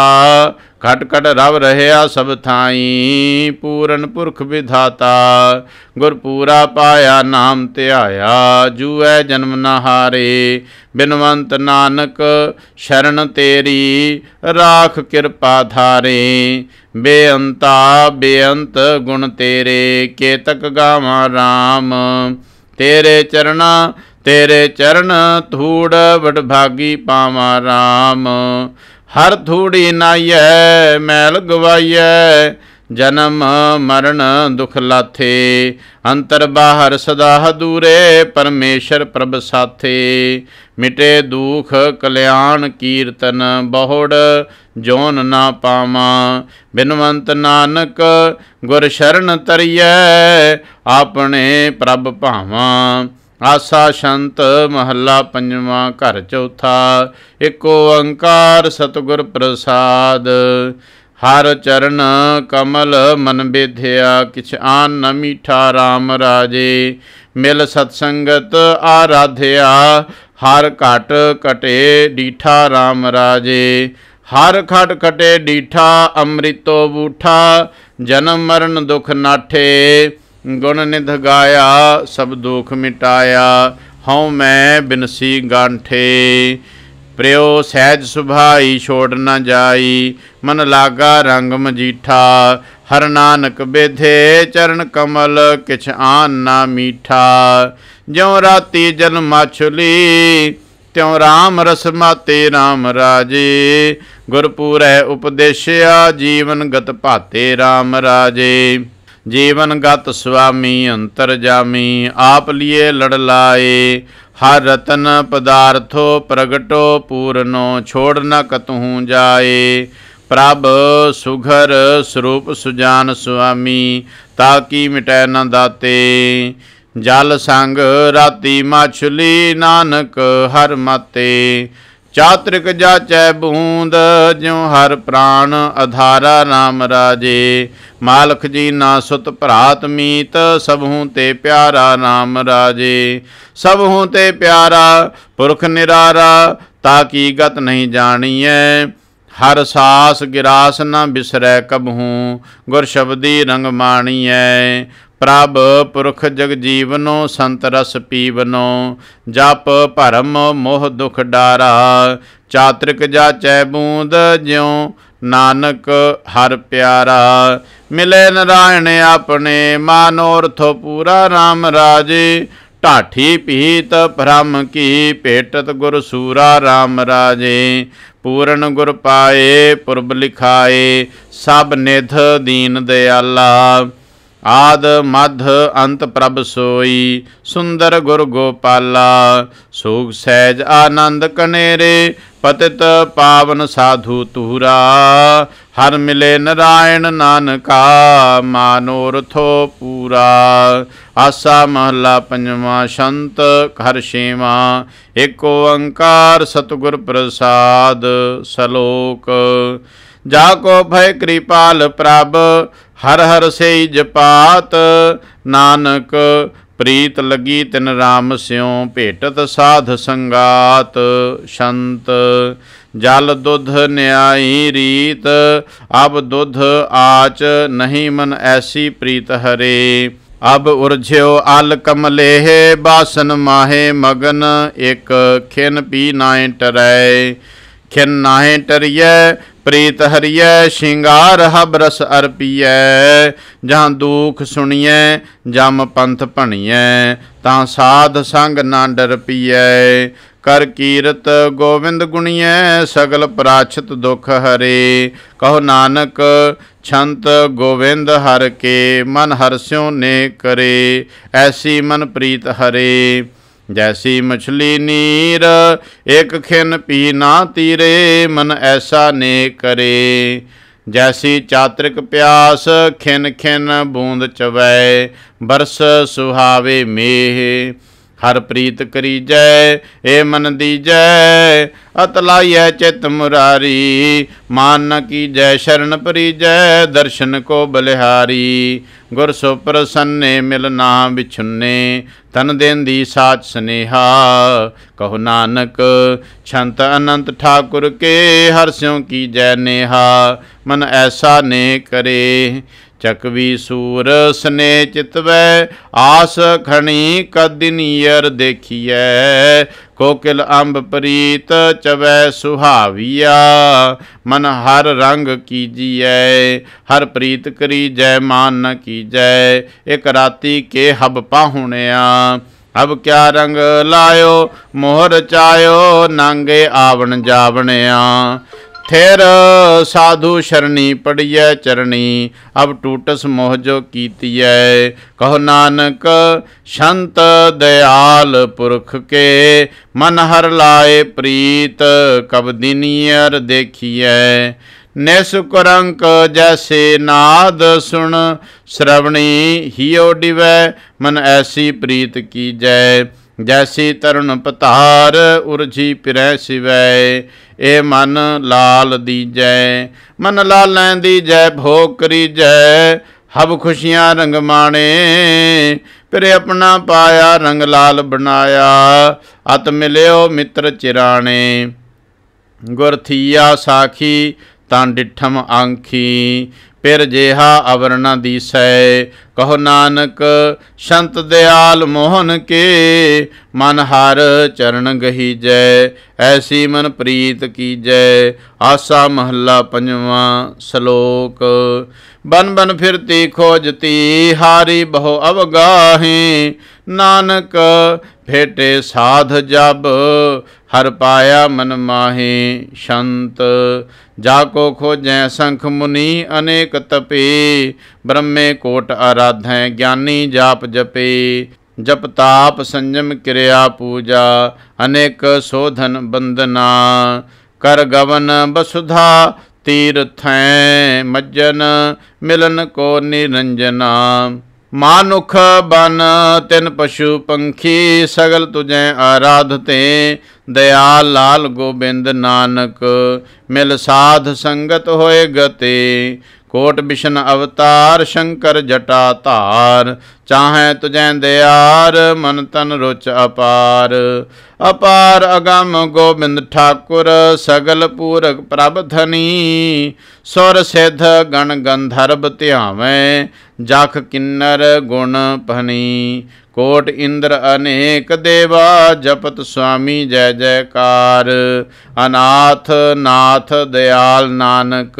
ਘਟ ਘਟ ਰਵ ਰਹਿਆ ਸਭ ਥਾਈ ਪੂਰਨ ਪੁਰਖ ਵਿਧਾਤਾ ਗੁਰ ਪੂਰਾ ਪਾਇਆ ਨਾਮ ਧਿਆਇਆ ਜੂਐ ਜਨਮ ਨਹਾਰੇ ਬਿਨਵੰਤ ਨਾਨਕ ਸ਼ਰਨ ਤੇਰੀ ਰਾਖ ਕਿਰਪਾ ਧਾਰੇ ਬੇਅੰਤਾ ਬੇਅੰਤ ਗੁਣ ਤੇਰੇ ਕੇਤਕ ਗਾਵਾਂ RAM ਤੇਰੇ ਚਰਣਾ ਤੇਰੇ ਚਰਨ ਧੂੜ ਵਡਭਾਗੀ ਪਾਵਾਂ RAM ਹਰ ਧੂੜੀ ਨਾਈਐ ਮੈਲ ਗਵਾਈਐ ਜਨਮ ਮਰਨ ਦੁਖ ਲਾਥੇ ਅੰਤਰ ਬਾਹਰ ਸਦਾ ਹਦੂਰੇ ਪਰਮੇਸ਼ਰ ਪ੍ਰਭ ਸਾਥੇ ਮਿਟੇ ਦੁਖ ਕਲਿਆਣ ਕੀਰਤਨ ਬਹੁੜ ਜੋਨ ਨਾ ਪਾਵਾਂ ਬਿਨਵੰਤ ਨਾਨਕ ਗੁਰ ਸ਼ਰਨ ਤਰੀਐ ਆਪਣੇ ਪ੍ਰਭ ਭਾਵਾਂ ਆਸਾ ਸ਼ੰਤ ਮਹੱਲਾ ਪੰਜਵਾਂ ਘਰ ਚੌਥਾ ਏਕ ਓੰਕਾਰ ਸਤਿਗੁਰ ਪ੍ਰਸਾਦ ਹਰ ਚਰਨ ਕਮਲ ਮਨ ਬੇਧਿਆ ਕਿਛ ਆਨ ਨ ਮੀਠਾ RAM ਰਾਜੇ ਮਿਲ ਸਤਸੰਗਤ ਆਰਾਧਿਆ ਹਰ ਘਟ ਕਟੇ ਡੀਠਾ RAM ਰਾਜੇ ਹਰ ਘਟ ਕਟੇ ਡੀਠਾ ਅੰਮ੍ਰਿਤੋ ਬੂਠਾ ਜਨਮ ਮਰਨ ਦੁਖ ਨਾਠੇ ਗੁਣ ਨਿਧ ਗਾਇਆ ਸਭ ਦੁਖ ਮਿਟਾਇਆ ਹਉ ਮੈਂ ਬਿਨਸੀ ਗਾਂਠੇ ਪ੍ਰਿਓ ਸਹਿਜ ਸੁਭਾਈ ਛੋੜ ਨਾ ਜਾਈ ਮਨ ਲਾਗਾ ਰੰਗ ਮਜੀਠਾ ਹਰ ਨਾਨਕ ਬੇਧੇ ਚਰਨ ਕਮਲ ਕਿਛ ਆਨ ਨਾ ਮੀਠਾ ਜਿਉ ਰਾਤੀ ਜਨ ਮਾਛਲੀ ਤਿਉ RAM ਰਸ ਮਾਤੇ RAM ਰਾਜੇ ਗੁਰਪੂਰੈ ਉਪਦੇਸ਼ਿਆ ਜੀਵਨ ਗਤ ਭਾਤੇ RAM ਰਾਜੇ ਜੀਵਨ ਗਤ ਸੁਆਮੀ ਅੰਤਰ ਜਾਮੀ ਆਪ ਲਿਏ ਲੜ ਲਾਏ ਹਰ ਰਤਨ ਪਦਾਰਥੋ ਪ੍ਰਗਟੋ ਪੂਰਨੋ ਛੋੜ ਨ ਕਤਹੂ ਜਾਏ ਪ੍ਰਭ ਸੁਘਰ ਸਰੂਪ ਸੁਜਾਨ ਸੁਆਮੀ ਤਾ ਕੀ ਮਿਟੈ ਨ ਦਾਤੇ ਜਲ ਸੰਗ ਰਾਤੀ ਮਛਲੀ ਨਾਨਕ ਹਰ ਮਤੇ ਚਾਤ੍ਰਿਕ ਜਾਚੈ ਬੂੰਦ ਜਿਉ ਹਰ ਪ੍ਰਾਣ ਅਧਾਰਾ ਨਾਮ ਰਾਜੇ ਮਾਲਖ ਜੀ ਨਾ ਸੁਤ ਭਰਾਤ ਮੀਤ ਸਭੂ ਤੇ ਪਿਆਰਾ ਨਾਮ ਰਾਜੇ ਸਭੂ ਤੇ ਪਿਆਰਾ ਪੁਰਖ ਨਿਰਾਰਾ ਤਾ ਕੀ ਗਤ ਨਹੀਂ ਜਾਣੀਐ ਹਰ ਸਾਸ ਗਿਰਾਸ ਨਾ ਬਿਸਰੈ ਕਬਹੂ ਗੁਰ ਸ਼ਬਦੀ ਰੰਗ ਮਾਣੀਐ ਪ੍ਰਭ ਪੁਰਖ ਜਗ ਜੀਵਨੋ ਸੰਤ ਰਸ ਪੀਵਨੋ ਜਪ ਭਰਮ ਮੋਹ ਦੁਖ ਡਾਰਾ ਚਾਤ੍ਰਿਕ ਜਾਚੈ ਬੂੰਦ ਜਿਉ ਨਾਨਕ ਹਰ ਪਿਆਰਾ ਮਿਲੇ ਨਰਾਇਣ ਆਪਣੇ ਮਾਨੋਰਥੋ ਪੂਰਾ RAM ਰਾਜੇ ਢਾਠੀ ਪੀਤ ਭ੍ਰਮ ਕੀ ਭੇਟਤ ਗੁਰ ਸੂਰਾ RAM ਰਾਜੇ ਪੂਰਨ ਗੁਰ ਪਾਏ ਪੁਰਬ ਲਿਖਾਏ ਸਭ ਨਿਧ ਦੀਨ ਦਿਆਲਾ ਆਦ ਮਧ ਅੰਤ ਪ੍ਰਭ ਸੋਈ ਸੁੰਦਰ ਗੁਰ ਗੋਪਾਲਾ ਸੋਗ ਸਹਿਜ ਆਨੰਦ ਕਨੇਰੇ ਪਤਿਤ ਪਾਵਨ ਸਾਧੂ ਤੂਰਾ ਹਰ ਮਿਲੇ ਨਰਾਇਣ ਨਾਨਕਾ ਮਾਨੋਰਥੋ ਪੂਰਾ ਆਸਾ ਮਹਲਾ ਪੰਜਵਾਂ ਸ਼ੰਤ ਘਰ ਛੇਵਾ ਏਕ ਓੰਕਾਰ ਸਤਿਗੁਰ ਪ੍ਰਸਾਦ ਸਲੋਕ ਜਾ ਕੋ ਭੈ ਕਿਰਪਾਲ ਪ੍ਰਭ ਹਰ ਹਰ ਸੇਈ ਜਪਾਤ ਨਾਨਕ ਪ੍ਰੀਤ ਲੱਗੀ ਤਿਨ ਰਾਮ ਸਿਉ ਭੇਟਤ ਸਾਧ ਸੰਗਾਤ ਸ਼ੰਤ ਜਲ ਦੁੱਧ ਨਿਆਈ ਰੀਤ ਅਬ ਦੁੱਧ ਆਚ ਨਹੀਂ ਮਨ ਐਸੀ ਪ੍ਰੀਤ ਹਰੇ ਅਬ ਉਰਝਿਓ ਅਲ ਕਮਲੇ ਬਾਸਨ ਮਾਹੇ ਮਗਨ ਇਕ ਖਿਨ ਪੀ ਨਾਏ ਟਰੈ ਖਿਨ ਨਾਹੇ ਟਰਿਐ ਪ੍ਰੀਤ ਹਰੀਐ ਸ਼ਿੰਗਾਰ ਹਬਰਸ ਅਰਪੀਐ ਜਾਂ ਦੁਖ ਸੁਣੀਐ ਜਮ ਪੰਥ ਭਣੀਐ ਤਾਂ ਸਾਧ ਸੰਗ ਨਾ ਡਰਪੀਐ ਕਰ ਕੀਰਤ ਗੋਵਿੰਦ ਗੁਣੀਐ ਸਗਲ ਪ੍ਰਾਛਤ ਦੁਖ ਹਰੇ ਕਹੋ ਨਾਨਕ ਛੰਤ ਗੋਵਿੰਦ ਹਰ ਕੇ ਮਨ ਹਰਿ ਸਿਉ ਨੇ ਕਰੇ ਐਸੀ ਮਨ ਪ੍ਰੀਤ ਹਰੇ ਜੈਸੀ ਮਛਲੀ ਨੀਰ ਇੱਕ ਖਿਨ ਪੀ ਨਾ ਤੀਰੇ ਮਨ ਐਸਾ ਨੇ ਕਰੇ ਜੈਸੀ ਚਾਤ੍ਰਿਕ ਪਿਆਸ ਖਿਨ ਖਿਨ ਬੂੰਦ ਚਵੈ ਬਰਸ ਸੁਹਾਵੇ ਮੇਹ ਹਰ ਪ੍ਰੀਤ ਕਰੀਜੈ ਏ ਮਨ ਦੀਜੈ ਅਤ ਲਾਈਐ ਚਿਤ ਮੁਰਾਰੀ ਮਾਨ ਨ ਕੀਜੈ ਸ਼ਰਨ ਪਰੀਜੈ ਦਰਸ਼ਨ ਕੋ ਬਲਿਹਾਰੀ ਗੁਰ ਸੋ ਪ੍ਰਸੰਨੇ ਮਿਲਨਾ ਵਿਛੁੰਨੇ ਤਨ ਦੇਂਦੀ ਸਾਚ ਸਨੇਹਾ ਕਹੋ ਨਾਨਕ ਛੰਤ ਅਨੰਤ ਠਾਕੁਰ ਕੇ ਹਰ ਸਿਉ ਕੀਜੈ ਨੇਹਾ ਮਨ ਐਸਾ ਨੇ ਕਰੇ ਚਕਵੀ ਸੂਰ ਸਨੇ ਚਿਤਵੈ ਆਸ ਖਣੀ ਕਦਿਨੀਰ ਦੇਖੀਐ ਕੋਕਿਲ ਅੰਬ ਪ੍ਰੀਤ ਚਵੈ ਸੁਹਾਵੀਆ ਮਨ ਹਰ ਰੰਗ ਕੀਜੀਐ ਹਰ ਪ੍ਰੀਤ ਕਰੀ ਜੈ ਮਾਨ ਨ ਕੀਜੈ ਇਕ ਰਾਤੀ ਕੇ ਹਬ ਪਾਹੁਣਿਆ ਅਬ ਕਿਆ ਰੰਗ ਲਾਇਓ ਮੋਹਰ ਚਾਇਓ ਨੰਗੇ ਆਵਣ ਜਾਵਣਿਆ ਥੇਰ ਸਾਧੂ ਸ਼ਰਣੀ ਪੜਿਐ ਚਰਣੀ ਅਬ ਟੂਟਸ ਮੋਹ ਜੋ ਕੀਤੀਐ ਕਹੋ ਨਾਨਕ ਸ਼ੰਤ ਦਿਆਲ ਪੁਰਖ ਕੇ ਮਨ ਹਰ ਲਾਏ ਪ੍ਰੀਤ ਕਬ ਦਿਨੀ ਅਰ ਦੇਖੀਐ ਨੈਸੁਕਰੰਕ ਜੈਸੇ ਨਾਦ ਸੁਣ ਸ਼ਰਵਣੀ ਹਿਓ ਡਿਵੈ ਮਨ ਐਸੀ ਪ੍ਰੀਤ ਕੀਜੈ ਜੈਸੀ ਤਰਨ ਪਤਾਰ ਉਰਜੀ ਪਿਰੈ ਸਿਵੈ ਇਹ ਮਨ ਲਾਲ ਦੀਜੈ ਮਨ ਲਾਲੈ ਦੀਜੈ ਭੋਗ ਕਰੀਜੈ ਹਬ ਖੁਸ਼ੀਆਂ ਰੰਗ ਮਾਣੇ ਪਿਰੇ ਆਪਣਾ ਪਾਇਆ ਰੰਗ ਲਾਲ ਬਣਾਇਆ ਅਤ ਮਿਲਿਓ ਮਿੱਤਰ ਚਿਰਾਣੇ ਗੁਰਥੀਆ ਸਾਖੀ ਤਾਂ ਡਿਠਮ ਆਂਖੀ ਪਿਰ ਜੇਹਾ ਅਵਰਨਾ ਦੀਸੈ ਕਹੋ ਨਾਨਕ ਸ਼ੰਤ ਦਿਆਲ ਮੋਹਨ ਕੇ ਮਨ ਹਰ ਚਰਨ ਗਹੀਜੈ ਐਸੀ ਮਨ ਪ੍ਰੀਤ ਕੀਜੈ ਆਸਾ ਮਹੱਲਾ ਪੰਜਵਾਂ ਸ਼ਲੋਕ ਬਨ ਬਨ ਫਿਰਤੀ ਖੋਜਤੀ ਹਾਰੀ ਬਹੁ ਅਵਗਾਹੇ ਨਾਨਕ ਭੇਟੇ ਸਾਧ ਜਬ ਹਰ ਪਾਇਆ ਮਨ ਮਾਹੀ ਸ਼ੰਤ ਜਾ ਕੋ ਖੋਜੈ ਸੰਖ ਮੁਨੀ ਅਨੇਕ ਤਪੇ ਬ੍ਰਹਮੇ ਕੋਟ ਆਰਾਧੈ ਗਿਆਨੀ ਜਾਪ ਜਪੇ ਜਪ ਤਾਪ ਸੰਜਮ ਕਿਰਿਆ ਪੂਜਾ ਅਨੇਕ ਸੋਧਨ ਬੰਦਨਾ ਕਰ ਗਵਨ ਬਸੁਧਾ ਤੀਰਥੈ ਮੱਜਨ ਮਿਲਨ ਕੋ ਨਿਰੰਜਨਾ ਮਾਨੁਖ ਬਨ ਤਿਨ ਪਸ਼ੂ ਪੰਖੀ ਸਗਲ ਤੁਜੈ ਆਰਾਧਤੇ ਦਇਆ ਲਾਲ ਗੋਬਿੰਦ ਨਾਨਕ ਮਿਲ ਸਾਧ ਸੰਗਤ ਹੋਏ ਗਤੇ ਕੋਟ ਬਿਸ਼ਨ ਅਵਤਾਰ ਸ਼ੰਕਰ ਜਟਾ ਧਾਰ ਚਾਹੇ ਤੁਜੈ ਦਿਆਰ ਮਨ ਤਨ ਰੁਚ ਅਪਾਰ ਅਪਾਰ ਅਗੰਮ ਗੋਬਿੰਦ ਠਾਕੁਰ ਸਗਲ ਪੂਰਕ ਪ੍ਰਭ ਧਨੀ ਸੁਰ ਸਿਧ ਗਣ ਗੰਧਰਬ ਧਿਆਵੇਂ ਜਖ ਕਿੰਨਰ ਗੁਣ ਭਨੀ ਕੋਟ ਇੰਦਰ ਅਨੇਕ ਦੇਵਾ ਜਪਤ ਸੁਆਮੀ ਜੈ ਜੈਕਾਰ ਅਨਾਥ ਨਾਥ ਦਿਆਲ ਨਾਨਕ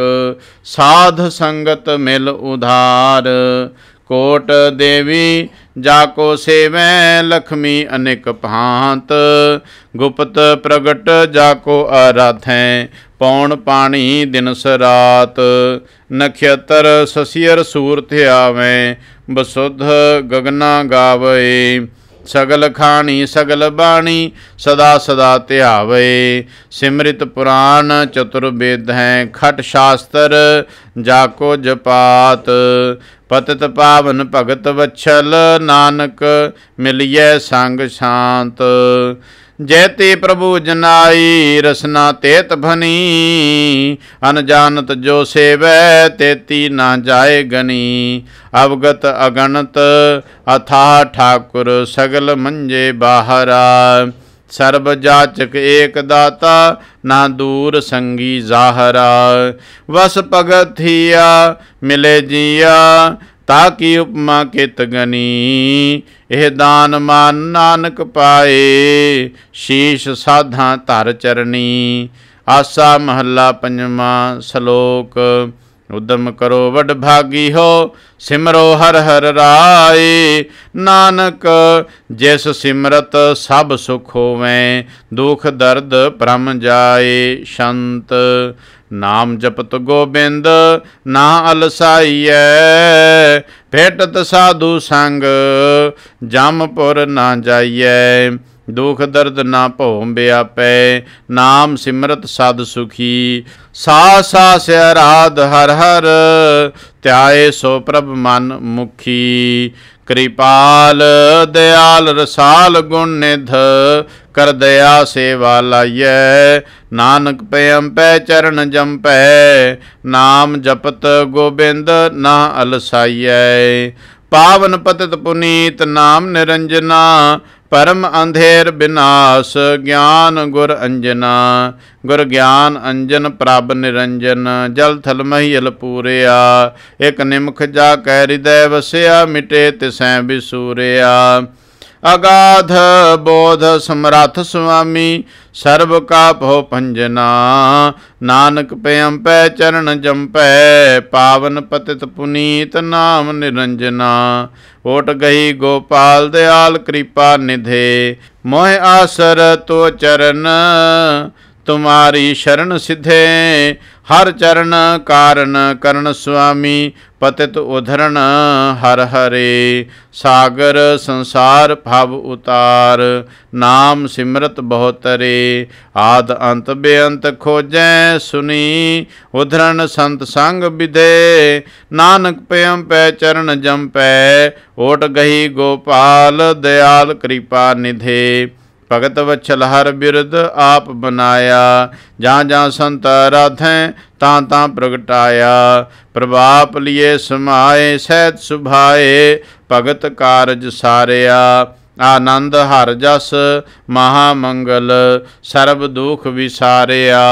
ਸਾਧ ਸੰਗਤ ਮਿਲ ਉਧਾਰ ਕੋਟ ਦੇਵੀ ਜਾ ਕੋ ਸੇਵੈ ਲਖਮੀ ਅਨੇਕ ਭਾਂਤ ਗੁਪਤ ਪ੍ਰਗਟ ਜਾ ਕੋ ਆਰਾਧੈ ਪੌਣ ਪਾਣੀ ਦਿਨਸ ਰਾਤ ਨਖਿਅਤਰ ਸਸਿਅਰ ਸੂਰਤ ਆਵੇਂ ਬਸੁਧ ਗਗਨਾ ਗਾਵੇ ਸਗਲ ਖਾਣੀ ਸਗਲ ਬਾਣੀ ਸਦਾ ਸਦਾ ਧਿਆਵੇ ਸਿਮਰਿਤ ਪੁਰਾਨ ਚਤੁਰ ਵੇਦ ਹੈ ਖਟ ਸ਼ਾਸਤਰ ਜਾ ਕੋ ਜਪਾਤ ਪਤਿਤ ਪਾਵਨ ਭਗਤ ਵਛਲ ਨਾਨਕ ਮਿਲਿਐ ਸੰਗ ਸ਼ਾਂਤ ਜੈਤੇ ਪ੍ਰਭੂ ਜਨਾਈ ਰਸਨਾ ਤੇਤ ਭਨੀ ਅਨਜਾਨਤ ਜੋ ਸੇਵੈ ਤੇਤੀ ਨਾ ਜਾਏ ਗਨੀ ਅਵਗਤ ਅਗਨਤ ਅਥਾ ਠਾਕੁਰ ਸਗਲ ਮੰਜੇ ਬਾਹਰਾ ਸਰਬ ਜਾਚਕ ਏਕ ਦਾਤਾ ਨਾ ਦੂਰ ਸੰਗੀ ਜ਼ਾਹਰਾ ਵਸ ਭਗਤ ਥੀਆ ਮਿਲੇ ਜੀਆ ਤਾ ਕੀ ਉਪਮਾ ਕਿਤ ਗਨੀ ਇਹ ਦਾਨ ਮਾਨ ਨਾਨਕ ਪਾਏ ਸ਼ੀਸ਼ ਸਾਧਾਂ ਧਰ ਚਰਨੀ ਆਸਾ ਮਹੱਲਾ ਪੰਜਵਾਂ ਸ਼ਲੋਕ ਉਦਮ ਕਰੋ ਵਡ ਭਾਗੀ ਹੋ ਸਿਮਰੋ ਹਰ ਹਰ ਰਾਏ ਨਾਨਕ ਜਿਸ ਸਿਮਰਤ ਸਭ ਸੁਖ ਹੋਵੇਂ ਦੁਖ ਦਰਦ ਪਰਮ ਜਾਏ ਸ਼ੰਤ ਨਾਮ ਜਪਤ ਗੋਬਿੰਦ ਨਾ ਅਲਸਾਈਐ ਭੇਟਤ ਸਾਧੂ ਸੰਗ ਜਮਪੁਰ ਨਾ ਜਾਈਐ ਦੁਖ ਦਰਦ ਨਾ ਭਉ ਬਿਆਪੈ ਨਾਮ ਸਿਮਰਤ ਸਦ ਸੁਖੀ ਸਾ ਸਾ ਸਿਆਰਾਧ ਹਰ ਹਰ ਧਿਆਏ ਸੋ ਪ੍ਰਭ ਮਨ ਮੁਖੀ ਕਿਰਪਾਲ ਦਿਆਲ ਰਸਾਲ ਗੁਣ ਨਿਧ ਕਰ ਦਇਆ ਸੇਵਾ ਲਾਈਐ ਨਾਨਕ ਪਿਆਮ ਪੈ ਚਰਨ ਜੰਪੈ ਨਾਮ ਜਪਤ ਗੋਬਿੰਦ ਨਾ ਅਲਸਾਈਐ ਪਾਵਨ ਪਤਿਤ ਪੁਨੀਤ ਨਾਮ ਨਿਰੰਜਨਾ ਪਰਮ ਅੰਧੇਰ ਬਿਨਾਸ਼ ਗਿਆਨ ਗੁਰ ਅੰਜਨਾ ਗੁਰ ਗਿਆਨ ਅੰਜਨ ਪ੍ਰਭ ਨਿਰੰਜਨ ਜਲ ਥਲ ਮਹੀਲ ਪੂਰਿਆ ਇਕ ਨਿਮਖ ਜਾ ਕੈ ਹਿਰਦੈ ਵਸਿਆ ਮਿਟੇ ਤਿਸੈ ਬਿਸੂਰਿਆ ਅਗਾਧ ਬੋਧ ਸਮਰੱਥ ਸੁਆਮੀ ਸਰਬ ਕਾ ਭਉ ਪੰਜਨਾ ਨਾਨਕ ਪਿਆਮ ਪੈ ਚਰਨ ਜੰਪੈ ਪਾਵਨ ਪਤਿਤ ਪੁਨੀਤ ਨਾਮ ਨਿਰੰਜਨਾ ਓਟ ਗਈ ਗੋਪਾਲ ਦਿਆਲ ਕਿਰਪਾ ਨਿਧੇ ਮੋਹਿ ਆਸਰ ਤੋ ਚਰਨ ਤੁਮਾਰੀ ਸ਼ਰਨ ਸਿਧੇ ਹਰ ਚਰਨ ਕਾਰਨ ਕਰਨ ਸੁਆਮੀ ਪਤਿਤ ਉਧਰਨ ਹਰ ਹਰੇ ਸਾਗਰ ਸੰਸਾਰ ਭਵ ਉਤਾਰ ਨਾਮ ਸਿਮਰਤ ਬਹੁਤ ਆਦ ਅੰਤ ਬੇਅੰਤ ਖੋਜੈ ਸੁਨੀ ਉਧਰਨ ਸੰਤ ਸੰਗ ਵਿਦੇ ਨਾਨਕ ਪਿਆਮ ਪੈ ਚਰਨ ਜੰਪੈ ਓਟ ਗਹੀ ਗੋਪਾਲ ਦਿਆਲ ਕਿਰਪਾ ਨਿਧੇ ਭਗਤ ਵਛਲ ਹਰ ਬਿਰਦ ਆਪ ਬਨਾਇਆ ਜਾਂ ਜਾਂ ਸੰਤ ਰਾਧੈ ਤਾਂ ਤਾਂ ਪ੍ਰਗਟਾਇਆ ਪ੍ਰਭਾਪ ਲਿਏ ਸਮਾਏ ਸਹਿਤ ਸੁਭਾਏ ਭਗਤ ਕਾਰਜ ਸਾਰਿਆ ਆਨੰਦ ਹਰ ਜਸ ਮਹਾ ਮੰਗਲ ਸਰਬ ਦੁਖ ਵਿਸਾਰਿਆ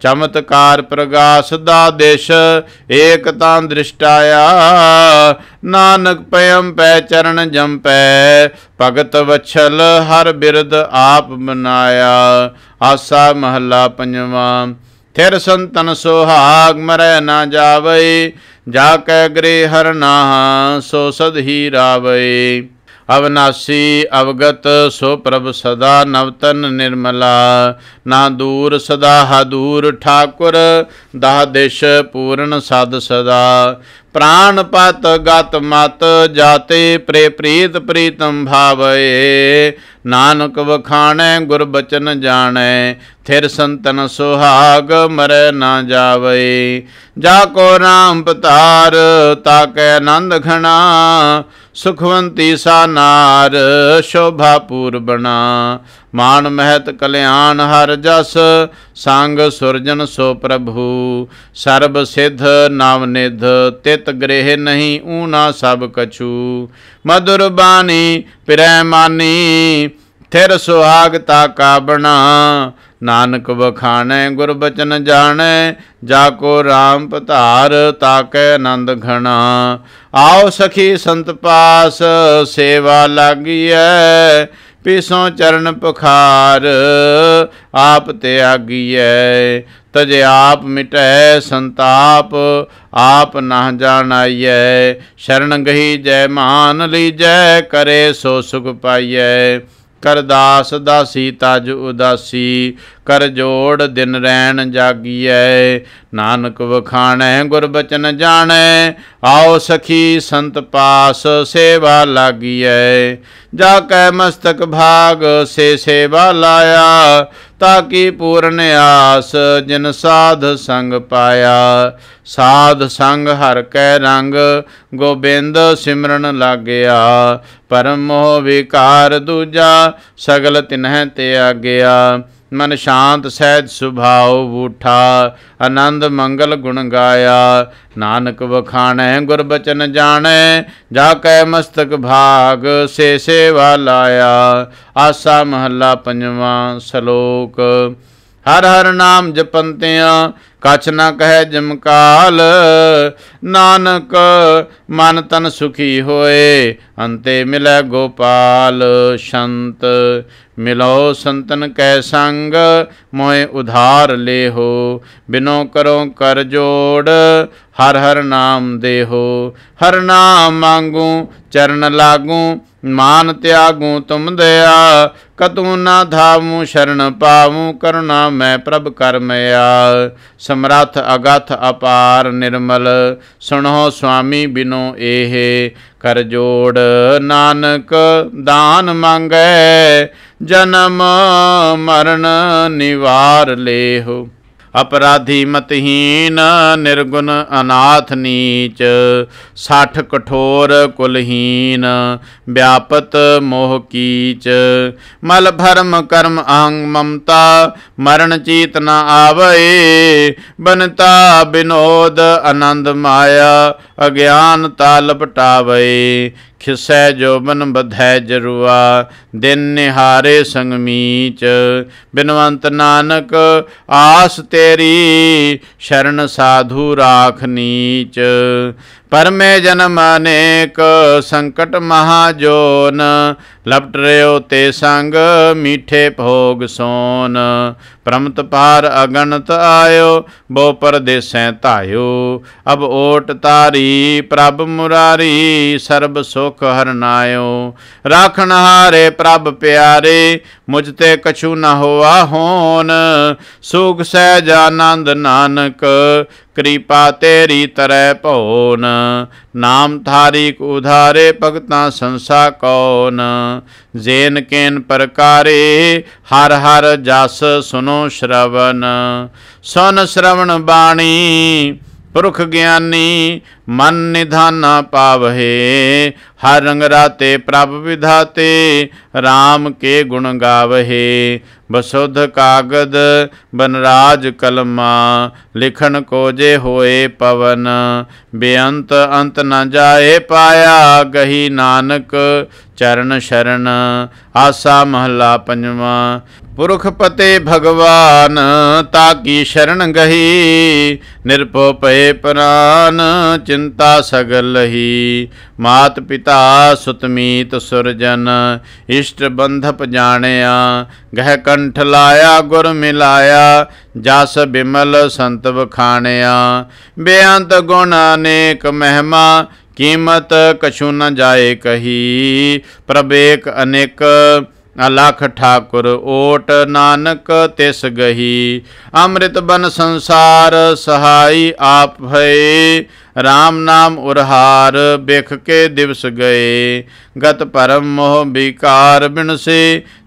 ਚਮਤਕਾਰ ਪ੍ਰਗਾਸ ਦਾ ਦੇਸ਼ ਏਕ ਤਾਂ ਦ੍ਰਿਸ਼ਟਾਇਆ ਨਾਨਕ ਪਇਮ ਪੈ ਚਰਨ ਜੰਪੈ ਭਗਤ ਵਛਲ ਹਰ ਬਿਰਦ ਆਪ ਬਨਾਇਆ ਆਸਾ ਮਹੱਲਾ ਪੰਜਵਾਂ ਥਿਰ ਸੰਤਨ ਸੁਹਾਗ ਮਰੈ ਨਾ ਜਾਵੇ ਜਾ ਕੈ ਗ੍ਰੇ ਹਰ ਨਾਹ ਸੋ ਸਦ ਹੀ ਰਾਵੇ ਅਵਨਾਸੀ ਅਵਗਤ ਸੋ ਪ੍ਰਭ ਸਦਾ ਨਵਤਨ ਨਿਰਮਲਾ ਨਾ ਦੂਰ ਸਦਾ ਹਦੂਰ ਠਾਕੁਰ ਦਾ ਦਿਸ਼ ਪੂਰਨ ਸਦ ਸਦਾ ਪ੍ਰਾਨ ਪਤ ਗਤ ਮਤ ਜਾਤੇ ਪ੍ਰੇ ਪ੍ਰੀਤ ਪ੍ਰੀਤਮ ਭਾਵਏ ਨਾਨਕ ਵਖਾਣੈ ਗੁਰ ਬਚਨ ਜਾਣੈ ਥਿਰ ਸੰਤਨ ਸੁਹਾਗ ਮਰੈ ਨਾ ਜਾਵੇ ਜਾ ਕੋ ਨਾਮ ਪਤਾਰ ਤਾ ਕੈ ਆਨੰਦ ਖਣਾ ਸੁਖਵੰਤੀ ਸਾਨਾਰ ਨਾਰ ਸ਼ੋਭਾ ਪੂਰਬਣਾ ਮਾਨ ਮਹਿਤ ਕਲਿਆਣ ਹਰ ਜਸ ਸੰਗ ਸੁਰਜਨ ਸੋ ਪ੍ਰਭੂ ਸਰਬ ਸਿਧ ਨਾਮ ਨਿਧ ਤਿਤ ਗ੍ਰਹਿ ਨਹੀਂ ਊਨਾ ਸਭ ਕਛੂ ਮਧੁਰ ਬਾਣੀ ਪਿਰੈ ਮਾਨੀ ਥਿਰ ਸੁਹਾਗਤਾ ਕਾ ਬਣਾ ਨਾਨਕ ਵਖਾਣੈ ਗੁਰ ਬਚਨ ਜਾਣੈ ਜਾ ਕੋ RAM ਪਧਾਰ ਤਾਕੈ ਆਨੰਦ ਘਣਾ ਆਓ ਸਖੀ ਸੰਤ ਪਾਸ ਸੇਵਾ ਲਾਗੀਐ ਪੀਸੋਂ ਚਰਨ ਪਖਾਰ ਆਪ ਤਿਆਗੀਐ ਤਜ ਆਪ ਮਿਟੈ ਸੰਤਾਪ ਆਪ ਨਾ ਜਾਣਾਈਐ ਸ਼ਰਨ ਗਹੀ ਜੈ ਮਾਨ ਲੀਜੈ ਕਰੇ ਸੋ ਸੁਖ ਪਾਈਐ ਕਰਦਾਸ ਦਾਸੀ ਤਜ ਉਦਾਸੀ ਕਰ ਜੋੜ ਦਿਨ ਰਹਿਣ ਜਾਗੀਐ ਨਾਨਕ ਵਖਾਣੈ ਗੁਰ ਬਚਨ ਜਾਣੈ ਆਓ ਸਖੀ ਸੰਤ ਪਾਸ ਸੇਵਾ ਲਾਗੀਐ ਜਾ ਕੈ ਮਸਤਕ ਭਾਗ ਸੇ ਸੇਵਾ ਲਾਇਆ ਤਾ ਕੀ ਪੂਰਨ ਆਸ ਜਿਨ ਸਾਧ ਸੰਗ ਪਾਇਆ ਸਾਧ ਸੰਗ ਹਰ ਕੈ ਰੰਗ ਗੋਬਿੰਦ ਸਿਮਰਨ ਲਾਗਿਆ ਪਰਮ ਮੋਹ ਵਿਕਾਰ ਦੂਜਾ ਸਗਲ ਤਿਨਹਿ ਤੇ ਆਗਿਆ ਮਨ ਸ਼ਾਂਤ ਸਹਿਜ ਸੁਭਾਉ ਬੂਠਾ ਆਨੰਦ ਮੰਗਲ ਗੁਣ ਗਾਇਆ ਨਾਨਕ ਵਖਾਣੈ ਗੁਰ ਬਚਨ ਜਾਣੈ ਜਾ ਕੈ ਮਸਤਕ ਭਾਗ ਸੇ ਸੇਵਾ ਲਾਇਆ ਆਸਾ ਮਹੱਲਾ ਪੰਜਵਾਂ ਸ਼ਲੋਕ ਹਰ ਹਰ ਨਾਮ ਜਪੰਤਿਆਂ ਕਛ ਨਾ ਕਹੈ ਜਮਕਾਲ ਨਾਨਕ ਮਨ ਤਨ ਸੁਖੀ ਹੋਏ ਅੰਤੇ ਮਿਲੈ ਗੋਪਾਲ ਸ਼ੰਤ ਮਿਲੋ ਸੰਤਨ ਕੈ ਸੰਗ ਮੋਇ ਉਧਾਰ ਲੇਹੋ ਬਿਨੋ ਕਰੋ ਕਰ ਜੋੜ ਹਰ ਹਰ ਨਾਮ ਦੇਹੋ ਹਰ ਨਾਮ ਮੰਗੂ ਚਰਨ ਲਾਗੂ ਮਾਨ ਤਿਆਗੂ ਤੁਮ ਦਇਆ ਕਤੂ ਨਾ ਧਾਵੂ ਸ਼ਰਨ ਪਾਵੂ ਕਰਨਾ ਮੈਂ ਪ੍ਰਭ ਕਰਮਿਆ ਸਮਰਥ ਅਗਥ ਅਪਾਰ ਨਿਰਮਲ ਸੁਣੋ ਸੁਆਮੀ ਬਿਨੋ ਇਹ ਕਰ ਜੋੜ ਨਾਨਕ ਦਾਨ ਮੰਗੈ ਜਨਮ ਮਰਨ ਨਿਵਾਰ ਲੇਹੋ ਅਪਰਾਧੀ ਮਤਹੀਨ ਨਿਰਗੁਣ ਅਨਾਥ ਨੀਚ ਸਾਠ ਕਠੋਰ ਕੁਲਹੀਨ ਵਿਆਪਤ ਮੋਹ ਕੀਚ ਮਲ ਭਰਮ ਕਰਮ ਅਹੰ ਮਮਤਾ ਮਰਨ ਚੀਤ ਨ ਆਵੇ ਬਨਤਾ ਬਿਨੋਦ ਆਨੰਦ ਮਾਇਆ ਅਗਿਆਨ ਤਾਲ ਪਟਾਵੇ ਖਿਸੈ ਜੋ ਮਨ ਬਧੈ ਜਰੂਆ ਦਿਨ ਨਿਹਾਰੇ ਸੰਗ ਮੀਚ ਬਿਨਵੰਤ ਨਾਨਕ ਆਸ ਤੇਰੀ ਸ਼ਰਨ ਸਾਧੂ ਰਾਖ ਨੀਚ ਪਰਮੇ ਜਨਮ ਅਨੇਕ ਸੰਕਟ ਮਹਾ ਜੋਨ ਲਪਟ ਰਿਓ ਤੇ ਸੰਗ ਮੀਠੇ ਭੋਗ ਸੋਨ ਪ੍ਰਮਤ ਪਾਰ ਅਗਨਤ ਆਇਓ ਬੋ ਪਰਦੇਸੈ ਧਾਇਓ ਅਬ ਓਟ ਤਾਰੀ ਮੁਰਾਰੀ ਪ੍ਰਭ ਮੁਰਾਰੀ ਸਰਬ ਸੁਖ ਹਰਨਾਇਓ ਰਾਖਣ ਹਾਰੇ ਪ੍ਰਭ ਪਿਆਰੇ ਮੁਝ ਤੇ ਕਛੂ ਨਾ ਹੋਆ ਹੋਣ ਸੁਖ ਸਹਿਜ ਆਨੰਦ ਨਾਨਕ ਕਿਰਪਾ ਤੇਰੀ ਤਰੈ ਭੋਨ ਨਾਮ ਥਾਰੀ ਉਧਾਰੇ ਭਗਤਾਂ ਸੰਸਾ ਕੋਨ ਜੇਨ ਕੇਨ ਪ੍ਰਕਾਰੇ ਹਰ ਹਰ ਜਸ ਸੁਨੋ ਸ਼ਰਵਨ ਸੁਨ ਸ਼ਰਵਣ ਬਾਣੀ ਪੁਰਖ ਗਿਆਨੀ ਮਨ ਨਿਧਾਨਾ ਪਾਵਹਿ ਹਰ ਰੰਗ ਰਾਤੇ ਪ੍ਰਭ ਵਿਧਾਤੇ RAM ਕੇ ਗੁਣ ਗਾਵਹਿ ਬਸੁਧ ਕਾਗਦ ਬਨਰਾਜ ਕਲਮਾ ਲਿਖਣ ਕੋ ਜੇ ਹੋਏ ਪਵਨ ਬੇਅੰਤ ਅੰਤ ਨ ਜਾਏ ਪਾਇਆ ਗਹੀ ਨਾਨਕ ਚਰਨ ਸ਼ਰਨ ਆਸਾ ਮਹਲਾ ਪੰਜਵਾ ਪੁਰਖ ਪਤੇ ਭਗਵਾਨ ਤਾ ਕੀ ਸ਼ਰਨ ਗਹੀ ਨਿਰਭਉ ਪਏ ਪ੍ਰਾਨ ਚਿੰਤਾ ਸਗਲ ਹੀ ਮਾਤ ਪਿਤਾ ਸੁਤਮੀਤ ਸੁਰਜਨ ਇਸ਼ਟ ਬੰਧਪ ਜਾਣਿਆ ਗਹਿ ਕੰਠ ਲਾਇਆ ਗੁਰ ਮਿਲਾਇਆ ਜਸ ਬਿਮਲ ਸੰਤ ਵਖਾਣਿਆ ਬੇਅੰਤ ਗੁਣ ਅਨੇਕ ਮਹਿਮਾ ਕੀਮਤ ਕਛੂ ਨ ਜਾਏ ਕਹੀ ਪ੍ਰਵੇਕ ਅਨੇਕ ਅਲਖ ਠਾਕੁਰ ਓਟ ਨਾਨਕ ਤਿਸ ਗਹੀ ਅੰਮ੍ਰਿਤ ਬਨ ਸੰਸਾਰ ਸਹਾਈ ਆਪ ਭਏ ਰਾਮ ਨਾਮ ਉਰਹਾਰ ਬਿਖ ਕੇ ਦਿਵਸ ਗਏ ਗਤ ਪਰਮ ਮੋਹ ਵਿਕਾਰ ਬਿਨਸੇ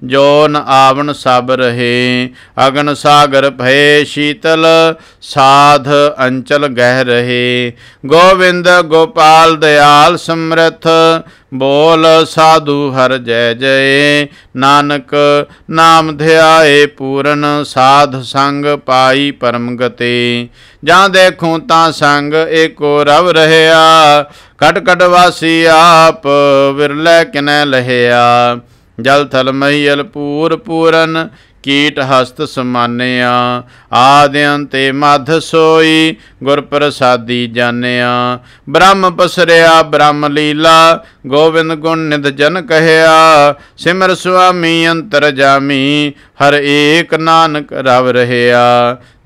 ਜੋਨ ਆਵਣ ਸਭ ਰਹੇ ਅਗਨ ਸਾਗਰ ਭੈ ਸ਼ੀਤਲ ਸਾਧ ਅੰਚਲ ਗਹਿ ਰਹੇ ਗੋਵਿੰਦ ਗੋਪਾਲ ਦਿਆਲ ਸਮਰਥ ਬੋਲ ਸਾਧੂ ਹਰ ਜੈ ਜੈ ਨਾਨਕ ਨਾਮ ਧਿਆਏ ਪੂਰਨ ਸਾਧ ਸੰਗ ਪਾਈ ਪਰਮ ਗਤੇ ਜਾਂ ਦੇਖੂ ਤਾਂ ਸੰਗ ਏਕੋ ਰਵ ਰਹਿਆ ਕਟ ਕਟ ਵਾਸੀ ਆਪ ਵਿਰਲੇ ਕਿਨੈ ਲਹਿਆ ਜਲ ਥਲ ਮਈਲ ਪੂਰ ਪੂਰਨ ਕੀਟ ਹਸਤ ਸਮਾਨਿਆ ਆਦਿ ਅੰਤੇ ਮਧ ਸੋਈ ਗੁਰ ਪ੍ਰਸਾਦੀ ਜਾਣਿਆ ਬ੍ਰਹਮ ਪਸਰਿਆ ਬ੍ਰਹਮ ਲੀਲਾ ਗੋਬਿੰਦ ਗੁਣ ਨਿਧ ਜਨ ਕਹਿਆ ਸਿਮਰ ਸੁਆਮੀ ਅੰਤਰ ਜਾਮੀ ਹਰ ਏਕ ਨਾਨਕ ਰਵ ਰਹਿਆ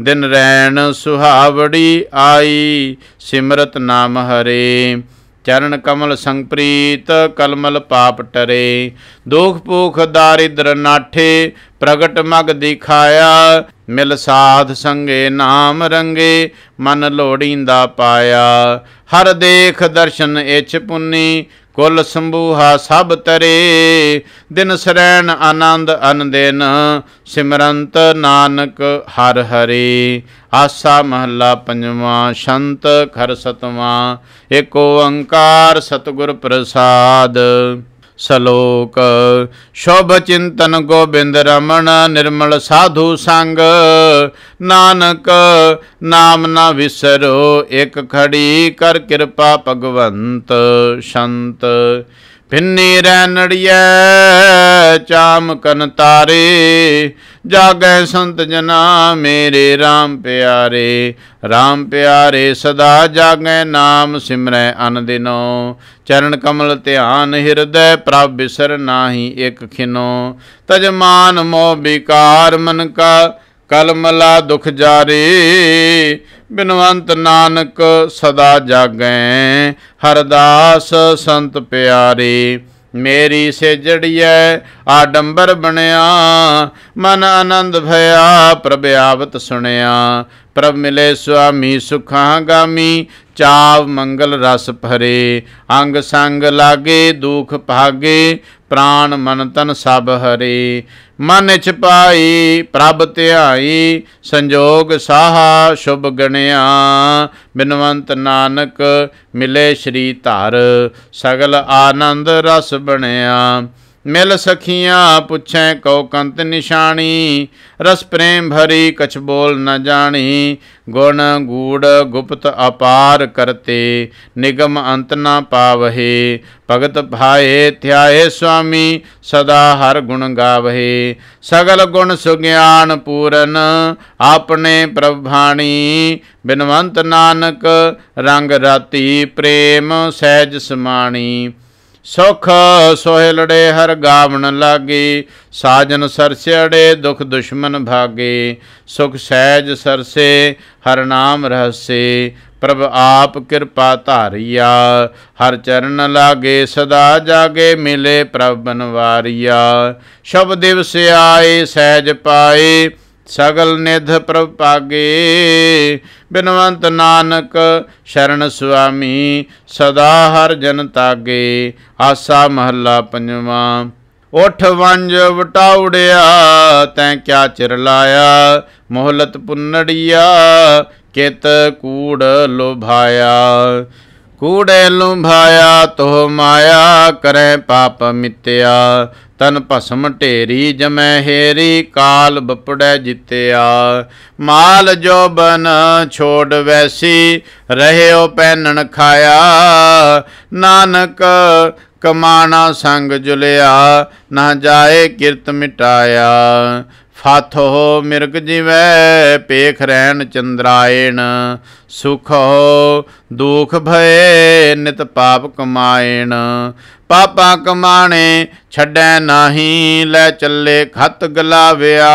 ਦਿਨ ਰੈਣ ਸੁਹਾਵੜੀ ਆਈ ਸਿਮਰਤ ਨਾਮ ਹਰੇ ਚਰਨ ਕਮਲ ਸੰਪ੍ਰੀਤ ਕਲਮਲ ਪਾਪ ਟਰੇ ਦੁਖ ਭੂਖ ਦਾਰਿਦਰ ਨਾਠੇ ਪ੍ਰਗਟ ਮਗ ਦਿਖਾਇਆ ਮਿਲ ਸਾਧ ਸੰਗੇ ਨਾਮ ਰੰਗੇ ਮਨ ਲੋੜੀਂਦਾ ਪਾਇਆ ਹਰ ਦੇਖ ਦਰਸ਼ਨ ਇਛ ਪੁੰਨੀ ਕੁਲ ਸੰਭੂਹਾ ਸਭ ਤਰੇ ਦਿਨ ਸਰੈਣ ਆਨੰਦ ਦਿਨ ਸਿਮਰੰਤ ਨਾਨਕ ਹਰ ਹਰੇ ਆਸਾ ਮਹੱਲਾ ਪੰਜਵਾਂ ਸ਼ੰਤ ਖਰ ਸਤਵਾਂ ਏਕ ਓੰਕਾਰ ਸਤਗੁਰ ਪ੍ਰਸਾਦ ਸ਼ਲੋਕ ਸ਼ੋਭ ਚਿੰਤਨ ਗੋਬਿੰਦ ਰਮਣ ਨਿਰਮਲ ਸਾਧੂ ਸੰਗ ਨਾਨਕ ਨਾਮ ਨਾ ਵਿਸਰੋ ਇੱਕ ਖੜੀ ਕਰ ਕਿਰਪਾ ਭਗਵੰਤ ਸ਼ੰਤ ਪਿੰਨੀਰੈ ਨੜੀਐ ਚਾਮ ਕਨ ਤਾਰੇ ਜਾਗੈ ਸੰਤ ਜਨਾ ਮੇਰੇ RAM ਪਿਆਰੇ RAM ਪਿਆਰੇ ਸਦਾ ਜਾਗੈ ਨਾਮ ਸਿਮਰੈ ਅਨ ਦਿਨੋ ਚਰਨ ਕਮਲ ਧਿਆਨ ਹਿਰਦੈ ਪ੍ਰਭ ਬਿਸਰ ਨਾਹੀ ਇਕ ਖਿਨੋ ਤਜ ਮਾਨ ਮੋ ਵਿਕਾਰ ਮਨ ਕਾ ਕਲਮਲਾ ਦੁਖ ਜਾਰੇ ਬਿਨਵੰਤ ਨਾਨਕ ਸਦਾ ਜਾਗੈ ਹਰਦਾਸ ਸੰਤ ਪਿਆਰੇ ਮੇਰੀ ਸੇਜੜੀਐ ਆਡੰਬਰ ਬਣਿਆ ਮਨ ਆਨੰਦ ਭਇਆ ਪ੍ਰਭ ਆਵਤ ਸੁਣਿਆ ਪ੍ਰਭ ਮਿਲੇ ਸੁਆਮੀ ਸੁਖਾਂ ਗਾਮੀ ਚਾਵ ਮੰਗਲ ਰਸ ਭਰੇ ਅੰਗ ਸੰਗ ਲਾਗੇ ਦੁਖ ਭਾਗੇ ਪ੍ਰਾਨ ਮਨ ਤਨ ਸਭ ਹਰੇ ਮਨ ਚ ਪਾਈ ਪ੍ਰਭ ਧਿਆਈ ਸੰਜੋਗ ਸਾਹਾ ਸ਼ੁਭ ਗਣਿਆ ਬਿਨਵੰਤ ਨਾਨਕ ਮਿਲੇ ਸ਼੍ਰੀ ਧਰ ਸਗਲ ਆਨੰਦ ਰਸ ਬਣਿਆ ਮਿਲ ਸਖੀਆਂ ਪੁੱਛੈ ਕਉ ਕੰਤ ਨਿਸ਼ਾਨੀ ਰਸ ਪ੍ਰੇਮ ਭਰੀ ਕਛ ਬੋਲ ਨ ਜਾਣੀ ਗੁਣ ਗੂੜ ਗੁਪਤ ਅਪਾਰ ਕਰਤੇ ਨਿਗਮ ਅੰਤ ਨ ਪਾਵਹਿ ਭਗਤ ਭਾਏ ਧਿਆਏ ਸੁਆਮੀ ਸਦਾ ਹਰ ਗੁਣ ਗਾਵਹਿ ਸਗਲ ਗੁਣ ਸੁਗਿਆਨ ਪੂਰਨ ਆਪਣੇ ਪ੍ਰਭਾਣੀ ਬਿਨਵੰਤ ਨਾਨਕ ਰੰਗ ਰਾਤੀ ਪ੍ਰੇਮ ਸਹਿਜ ਸਮਾਣੀ ਸੁਖ ਲੜੇ ਹਰ ਗਾਵਣ ਲਾਗੇ ਸਾਜਨ ਸਰਸੜੇ ਦੁਖ ਦੁਸ਼ਮਨ ਭਾਗੇ ਸੁਖ ਸਹਿਜ ਸਰਸੇ ਹਰ ਨਾਮ ਰਹਸੇ ਪ੍ਰਭ ਆਪ ਕਿਰਪਾ ਧਾਰਿਆ ਹਰ ਚਰਨ ਲਾਗੇ ਸਦਾ ਜਾਗੇ ਮਿਲੇ ਪ੍ਰਭ ਬਨਵਾਰੀਆ ਸ਼ਬ ਦਿਵਸ ਆਏ ਸਹਿਜ ਪਾਏ ਸਗਲ ਨਿਧ ਪ੍ਰਭ ਪਾਗੇ ਬਿਨਵੰਤ ਨਾਨਕ ਸ਼ਰਨ ਸੁਆਮੀ ਸਦਾ ਹਰ ਜਨ ਤਾਗੇ ਆਸਾ ਮਹੱਲਾ ਪੰਜਵਾਂ ਉਠ ਵੰਜ ਵਟਾਉੜਿਆ ਤੈ ਕਿਆ ਚਿਰ ਲਾਇਆ ਮੋਹਲਤ ਪੁੰਨੜੀਆ ਕਿਤ ਕੂੜ ਲੁਭਾਇਆ ਕੂੜੇ ਲੁੰਭਾਇਆ ਤੋ ਮਾਇਆ ਕਰੈ ਪਾਪ ਮਿੱਤਿਆ ਤਨ ਭਸਮ ਢੇਰੀ ਜਮੈ ਹੇਰੀ ਕਾਲ ਬਪੜੈ ਜਿਤਿਆ ਮਾਲ ਜੋ ਬਨ ਛੋੜ ਵੈਸੀ ਰਹਿਓ ਪੈਨਣ ਖਾਇਆ ਨਾਨਕ ਕਮਾਣਾ ਸੰਗ ਜੁਲਿਆ ਨਾ ਜਾਏ ਕਿਰਤ ਮਿਟਾਇਆ ਫਾਥੋ ਮਿਰਗ ਜਿਵੇਂ ਪੇਖ ਰਹਿਣ ਚੰਦਰਾਇਣ ਸੁਖ ਦੁਖ ਭਏ ਨਿਤ ਪਾਪ ਕਮਾਇਣ ਪਾਪਾ ਕਮਾਣੇ ਛੱਡੈ ਨਾਹੀ ਲੈ ਚੱਲੇ ਖਤ ਗਲਾਵਿਆ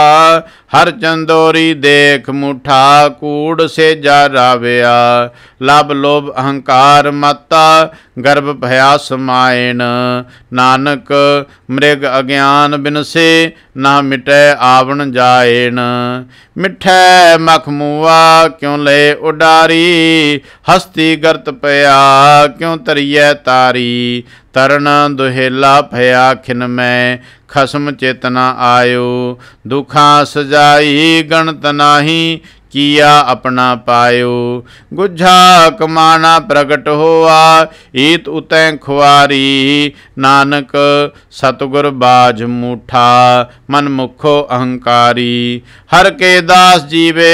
ਹਰ ਚੰਦੋਰੀ ਦੇਖ ਮੁਠਾ ਕੂੜ ਸੇ ਜਾ ਰਾਵਿਆ ਲਬ ਲੋਭ ਅਹੰਕਾਰ ਮਤਾ ਗਰਭ ਭਇਆ ਸਮਾਇਣ ਨਾਨਕ ਮ੍ਰਿਗ ਅਗਿਆਨ ਬਿਨਸੇ ਨਾ ਮਿਟੈ ਆਵਣ ਜਾਏਣ ਮਿਠੈ ਮਖਮੂਆ ਕਿਉ ਲੈ ਉਡਾਰ ਤਾਰੀ ਹਸਤੀ ਗਰਤ ਪਿਆ ਕਿਉ ਤਰੀਐ ਤਾਰੀ ਤਰਨ ਦੁਹੇਲਾ ਭਇਆ ਖਿਨ ਮੈਂ ਖਸਮ ਚੇਤਨਾ ਆਇਓ ਦੁਖਾਂ ਸਜਾਈ ਗਣਤ ਨਾਹੀ ਕੀਆ ਆਪਣਾ ਪਾਇਓ ਗੁਝਾ ਕਮਾਨਾ ਪ੍ਰਗਟ ਹੋਆ ਈਤ ਉਤੈ ਖੁਆਰੀ ਨਾਨਕ ਸਤਗੁਰ ਬਾਜ ਮੂਠਾ ਮਨ ਮੁਖੋ ਅਹੰਕਾਰੀ ਹਰ ਕੇ ਦਾਸ ਜੀਵੇ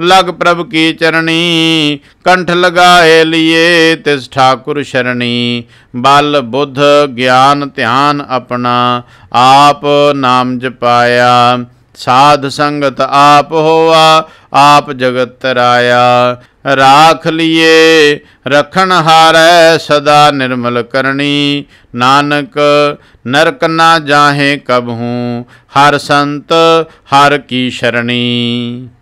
ਲਗ ਪ੍ਰਭ ਕੀ ਚਰਣੀ ਕੰਠ ਲਗਾਏ ਲਿਏ ਤਿਸ ਠਾਕੁਰ ਸ਼ਰਣੀ ਬਲ ਬੁੱਧ ਗਿਆਨ ਧਿਆਨ ਆਪਣਾ ਆਪ ਨਾਮ ਜਪਾਇਆ ਸਾਧ ਸੰਗਤ ਆਪ ਹੋਆ ਆਪ ਜਗਤ ਤਰਾਇਆ ਰਾਖ ਲਿਏ ਰਖਣ ਹਾਰੈ ਸਦਾ ਨਿਰਮਲ ਕਰਨੀ ਨਾਨਕ ਨਰਕ ਨਾ ਜਾਹੇ ਕਬਹੂ ਹਰ ਸੰਤ ਹਰ ਕੀ ਸ਼ਰਣੀ